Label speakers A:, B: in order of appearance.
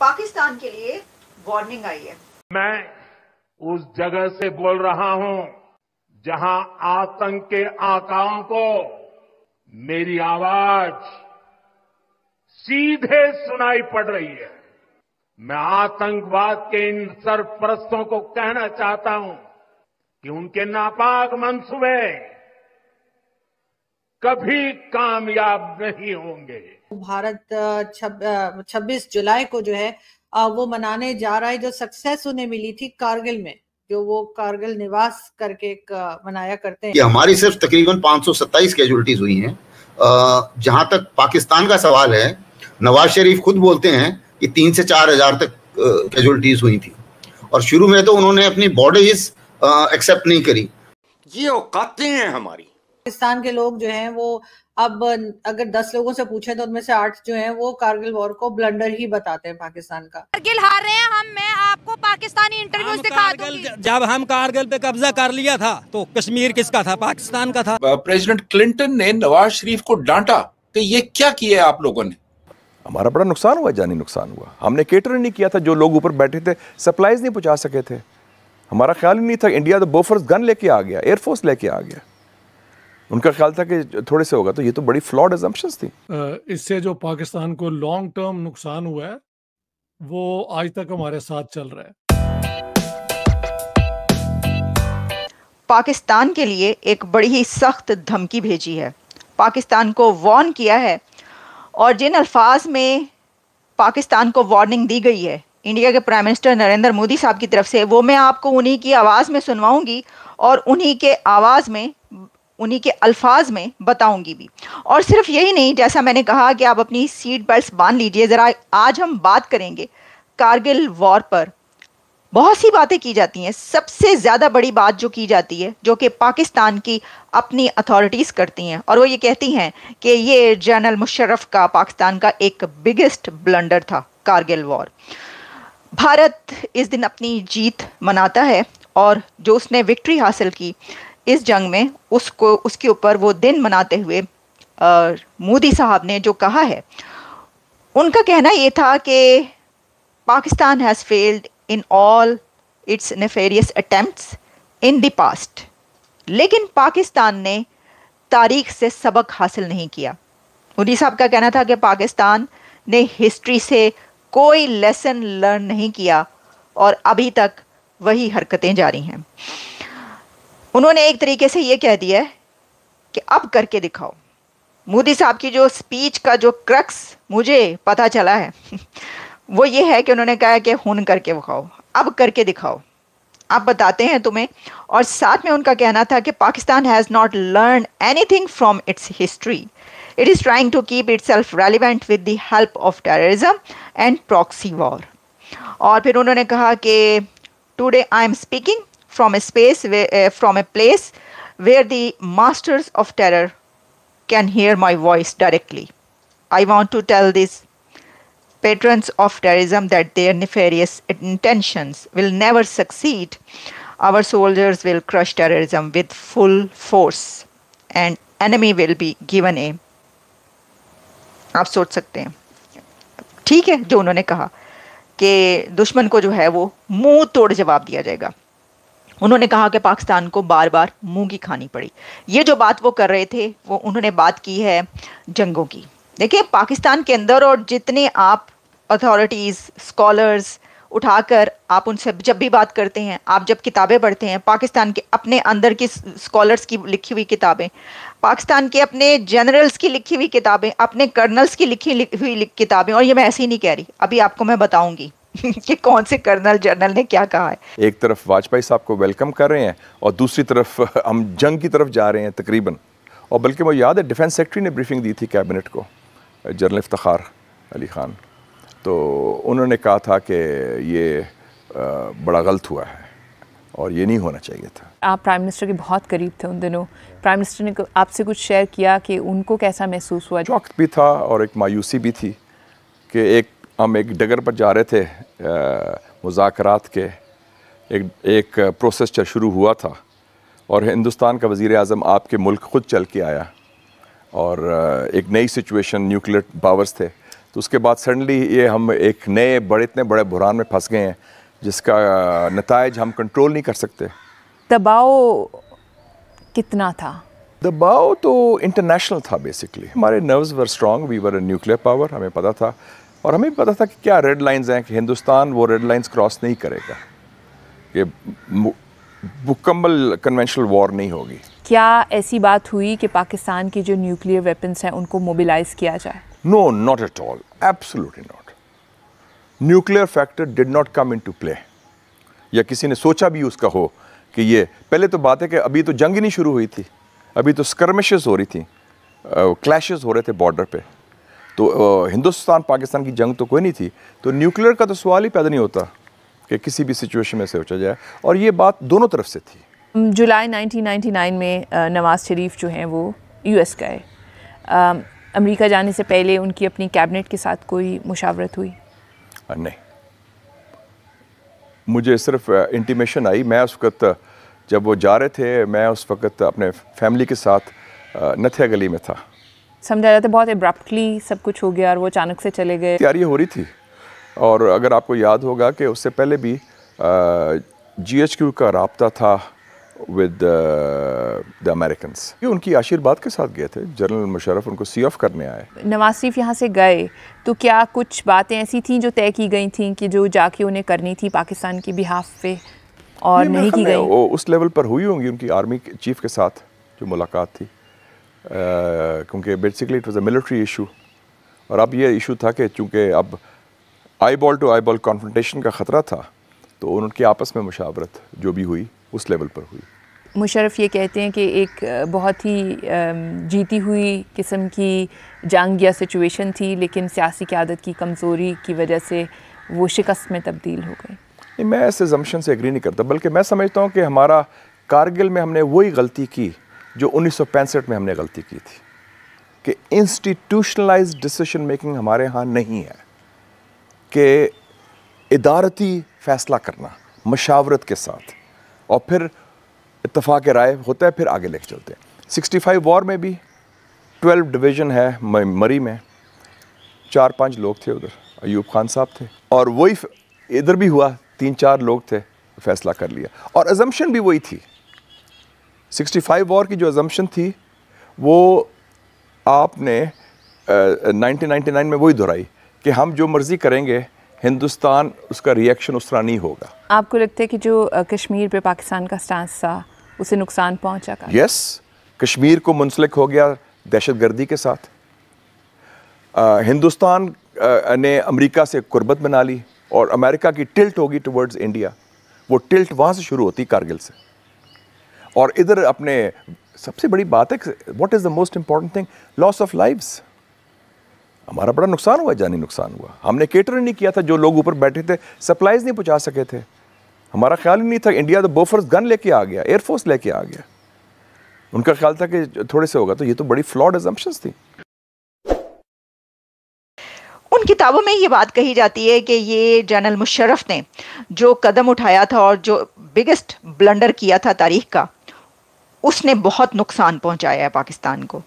A: पाकिस्तान के लिए वार्निंग आई है
B: मैं उस जगह से बोल रहा हूं जहां आतंक के आकाओं को मेरी आवाज सीधे सुनाई पड़ रही है मैं आतंकवाद के इन सरपरस्तों को कहना चाहता हूं कि उनके नापाक मंसूबे कभी कामयाब नहीं होंगे
C: भारत छब्बीस जुलाई को जो है वो मनाने जा रहा है जो सक्सेस उन्हें मिली थी कारगिल में जो वो कारगिल निवास करके एक मनाया करते हैं हमारी
B: सिर्फ तकरीबन 527 कैजुअलिटीज हुई हैं जहां तक पाकिस्तान का सवाल है नवाज शरीफ खुद बोलते हैं कि तीन से चार हजार तक कैजुअलिटीज हुई थी और शुरू में तो उन्होंने अपनी बॉडीज एक्सेप्ट नहीं करी ये औकातें हैं हमारी
C: पाकिस्तान के लोग जो हैं वो अब अगर दस लोगों से पूछे तो उनमें से आठ जो हैं वो कारगिल वॉर को ब्लंडर ही बताते हैं पाकिस्तान का
A: कारगिल हार रहे हैं हम मैं आपको पाकिस्तानी इंटरव्यू दिखा
B: जब हम कारगिल पे कब्जा कर लिया था तो कश्मीर किसका था पाकिस्तान का था प्रेसिडेंट क्लिंटन ने नवाज शरीफ को डांटा कि ये क्या किया आप लोगों ने हमारा बड़ा नुकसान हुआ जानी नुकसान हुआ हमने केटर नहीं किया था जो लोग ऊपर बैठे थे सप्लाईज नहीं पहुंचा सके थे हमारा ख्याल ही नहीं था इंडिया तो बोफर्स गन लेके आ गया एयरफोर्स लेके आ गया उनका ख्याल था कि थोड़े से होगा तो ये तो बड़ी फ्लॉड एजम्पन थी इससे जो पाकिस्तान को लॉन्ग टर्म नुकसान हुआ है वो आज तक हमारे साथ चल रहा है
A: पाकिस्तान के लिए एक बड़ी ही सख्त धमकी भेजी है पाकिस्तान को वार्न किया है और जिन अल्फाज में पाकिस्तान को वार्निंग दी गई है इंडिया के प्राइम मिनिस्टर नरेंद्र मोदी साहब की तरफ से वो मैं आपको उन्हीं की आवाज़ में सुनवाऊंगी और उन्हीं के आवाज़ में उन्हीं के अल्फाज में बताऊंगी भी और सिर्फ यही नहीं जैसा मैंने कहा कि आप अपनी सीट बेल्ट बांध लीजिए ज़रा आज हम बात करेंगे कारगिल वॉर पर बहुत सी बातें की जाती हैं सबसे ज़्यादा बड़ी बात जो की जाती है जो कि पाकिस्तान की अपनी अथॉरिटीज़ करती हैं और वो ये कहती हैं कि ये जनरल मुशर्रफ का पाकिस्तान का एक बिगेस्ट ब्लंडर था कारगिल वॉर भारत इस दिन अपनी जीत मनाता है और जो उसने विक्ट्री हासिल की इस जंग में उसको उसके ऊपर वो दिन मनाते हुए मोदी साहब ने जो कहा है उनका कहना ये था कि Pakistan has failed in all its nefarious attempts in the past लेकिन पाकिस्तान ने तारीख से सबक हासिल नहीं किया मोदी साहब का कहना था कि पाकिस्तान ने हिस्ट्री से कोई लेसन लर्न नहीं किया और अभी तक वही हरकतें जारी हैं उन्होंने एक तरीके से ये कह दिया है कि अब करके दिखाओ मोदी साहब की जो स्पीच का जो क्रक्स मुझे पता चला है वो ये है कि उन्होंने कहा कि हुन करके दिखाओ अब करके दिखाओ आप बताते हैं तुम्हें और साथ में उनका कहना था कि Pakistan has not learn anything from its history it is trying to keep itself relevant with the help of terrorism and proxy war और फिर उन्होंने कहा कि today I am speaking from a space where, uh, from a place where the masters of terror can hear my voice directly i want to tell these patrons of terrorism that their nefarious intentions will never succeed our soldiers will crush terrorism with full force and enemy will be given a आप सोच सकते हैं ठीक है जो उन्होंने कहा कि दुश्मन को जो है वो मुंह तोड़ जवाब दिया जाएगा उन्होंने कहा कि पाकिस्तान को बार बार मुंह की खानी पड़ी ये जो बात वो कर रहे थे वो उन्होंने बात की है जंगों की देखिए पाकिस्तान के अंदर और जितने आप अथॉरिटीज़ स्कॉलर्स उठाकर आप उनसे जब भी बात करते हैं आप जब किताबें पढ़ते हैं पाकिस्तान के अपने अंदर की स्कॉलर्स की लिखी हुई किताबें पाकिस्तान के अपने जनरल्स की लिखी हुई किताबें अपने कर्नल्स की लिखी हुई किताबें और ये मैं ऐसे ही नहीं कह रही अभी आपको मैं बताऊंगी कि कौन से कर्नल जनरल ने क्या कहा है
B: एक तरफ वाजपेयी साहब को वेलकम कर रहे हैं और दूसरी तरफ हम जंग की तरफ जा रहे हैं तकरीबन और बल्कि मुझे याद है डिफेंस सेक्रेटरी ने ब्रीफिंग दी थी कैबिनेट को जनरल इफ्तार अली ख़ान तो उन्होंने कहा था कि ये बड़ा गलत हुआ है और ये नहीं होना चाहिए था
C: आप प्राइम मिनिस्टर के बहुत करीब थे उन दिनों प्राइम मिनिस्टर ने आपसे कुछ शेयर किया कि उनको कैसा
B: महसूस हुआ वक्त भी था और एक मायूसी भी थी कि एक हम एक डगर पर जा रहे थे मुजाकरात के एक एक प्रोसेस शुरू हुआ था और हिंदुस्तान का वज़ी अजम आपके मुल्क ख़ुद चल के आया और एक नई सिचुएशन न्यूक्लियर पावर्स थे तो उसके बाद सडनली ये हम एक नए बड़े इतने बड़े बुरान में फंस गए हैं जिसका नतज हम कंट्रोल नहीं कर सकते दबाव कितना था दबाव तो इंटरनेशनल था बेसिकली हमारे nerves were strong we were nuclear power हमें पता था और हमें भी पता था कि क्या रेड लाइंस हैं कि हिंदुस्तान वो रेड लाइंस क्रॉस नहीं करेगा कि मुकम्मल कन्वेंशनल वॉर नहीं होगी
C: क्या ऐसी बात हुई कि पाकिस्तान की जो न्यूक्लियर वेपन्स हैं उनको मोबिलाइज किया जाए
B: no not at all absolutely not nuclear factor did not come into play या किसी ने सोचा भी उसका हो कि ये पहले तो बात है कि अभी तो जंग ही नहीं शुरू हुई थी अभी तो स्कर्मिशेस हो रही थी क्लैशेस uh, हो रहे थे बॉर्डर पे तो हिंदुस्तान पाकिस्तान की जंग तो कोई नहीं थी तो न्यूक्लियर का तो सवाल ही पैदा नहीं होता कि किसी भी सिचुएशन में सोचा जाए और ये बात दोनों तरफ से थी
C: जुलाई 1999 में नवाज़ शरीफ जो हैं वो यूएस गए अमेरिका जाने से पहले उनकी अपनी कैबिनेट के साथ कोई मुशावरत हुई
B: नहीं मुझे सिर्फ इंटीमेशन आई मैं उस वक्त जब वो जा रहे थे मैं उस वक्त अपने फैमिली के साथ नथिया गली में था
C: समझा जाता है बहुत एब्रप्टली सब कुछ हो गया और वो अचानक से चले गए तैयारी
B: हो रही थी और अगर आपको याद होगा कि उससे पहले भी जी एच क्यू का रबता था विद द अमेरिकन ये उनकी आशीर्वाद के साथ गए थे जनरल मुशरफ उनको सी ऑफ करने आए
C: नवाज शरीफ यहाँ से गए तो क्या कुछ बातें ऐसी थी जो तय की गई थी कि जो जाके उन्हें करनी थी पाकिस्तान की बिहाफ पे और नहीं, नहीं की गई
B: उस लेवल पर हुई होंगी उनकी आर्मी चीफ के साथ जो मुलाकात थी क्योंकि basically it was a military issue और अब यह इशू था कि चूँकि अब eyeball to eyeball confrontation का ख़तरा था तो उनकी आपस में मुशावरत जो भी हुई उस लेवल पर हुई
C: मुशरफ ये कहते हैं कि एक बहुत ही जीती हुई किस्म की जंग या सिचुएशन थी लेकिन सियासी क्यादत की कमज़ोरी की वजह से वो शिकस्त में तब्दील हो गई
B: नहीं मैं ऐसे जमशन से एग्री नहीं करता बल्कि मैं समझता हूँ कि हमारा कारगिल में हमने वही गलती की जो उन्नीस में हमने गलती की थी कि इंस्टीट्यूशनलाइज डिसीशन मेकिंग हमारे यहाँ नहीं है कि इदारती फ़ैसला करना मशावरत के साथ और फिर इतफा के राय होता है फिर आगे लेके चलते हैं सिक्सटी फाइव वॉर में भी ट्वेल्व डिवीज़न है मरी में चार पांच लोग थे उधर अयूब खान साहब थे और वही इधर भी हुआ तीन चार लोग थे फैसला कर लिया और एजम्पन भी वही थी सिक्सटी फाइव वॉर की जो एजम्पन थी वो आपने नाइनटीन नाइन्टी नाइन में वही दोहराई कि हम जो मर्ज़ी करेंगे हिंदुस्तान उसका रिएक्शन उस तरह नहीं होगा
C: आपको लगता है कि जो कश्मीर पे पाकिस्तान का स्टांस था उसे नुकसान पहुंचा यस
B: yes, कश्मीर को मुंसलिक हो गया दहशत गर्दी के साथ आ, हिंदुस्तान आ, ने अमेरिका से कुर्बत बना ली और अमेरिका की टिल्ट होगी टुवर्ड्स इंडिया वो टिल्ट वहाँ से शुरू होती कारगिल से और इधर अपने सबसे बड़ी बात है what is the most important thing loss of lives हमारा बड़ा नुकसान हुआ जानी नुकसान हुआ हमने केटर नहीं किया था जो लोग ऊपर बैठे थे सप्लाईज नहीं पहुँचा सके थे हमारा ख्याल ही नहीं था इंडिया तो बोफर्स गन लेके आ गया एयरफोर्स लेके आ गया उनका ख्याल था कि थोड़े से होगा तो ये तो बड़ी फ्लॉड एजम्पन थी
A: उन किताबों में ये बात कही जाती है कि ये जनरल मुशर्रफ ने जो कदम उठाया था और जो बिगेस्ट ब्लंडर किया था तारीख का उसने बहुत नुकसान पहुंचाया है पाकिस्तान को